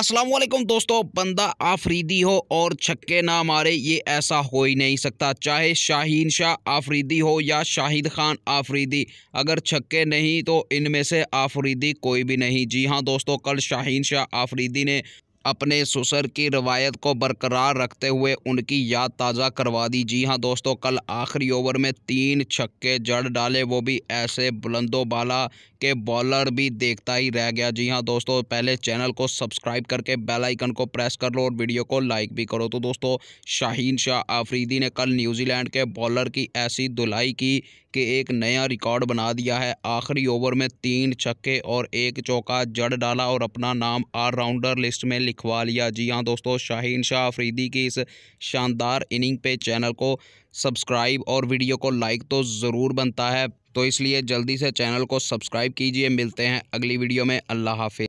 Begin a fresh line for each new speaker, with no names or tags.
असलम दोस्तों बंदा आफरीदी हो और छक्के ना मारे ये ऐसा हो ही नहीं सकता चाहे शाहीन शाह आफरीदी हो या शाहिद खान आफरीदी अगर छक्के नहीं तो इनमें से आफरीदी कोई भी नहीं जी हाँ दोस्तों कल शाहीन शाह आफरीदी ने अपने सुसर की रवायत को बरकरार रखते हुए उनकी याद ताज़ा करवा दी जी हाँ दोस्तों कल आखिरी ओवर में तीन छक्के जड़ डाले वो भी ऐसे बुलंदोबाला के बॉलर भी देखता ही रह गया जी हाँ दोस्तों पहले चैनल को सब्सक्राइब करके बेल आइकन को प्रेस कर लो और वीडियो को लाइक भी करो तो दोस्तों शाहीन शाह आफरीदी ने कल न्यूजीलैंड के बॉलर की ऐसी धुलाई की के एक नया रिकॉर्ड बना दिया है आखिरी ओवर में तीन छक्के और एक चौका जड़ डाला और अपना नाम ऑलराउंडर लिस्ट में लिखवा लिया जी हाँ दोस्तों शाहीन शाह अफरीदी की इस शानदार इनिंग पे चैनल को सब्सक्राइब और वीडियो को लाइक तो ज़रूर बनता है तो इसलिए जल्दी से चैनल को सब्सक्राइब कीजिए मिलते हैं अगली वीडियो में अल्लाह हाफि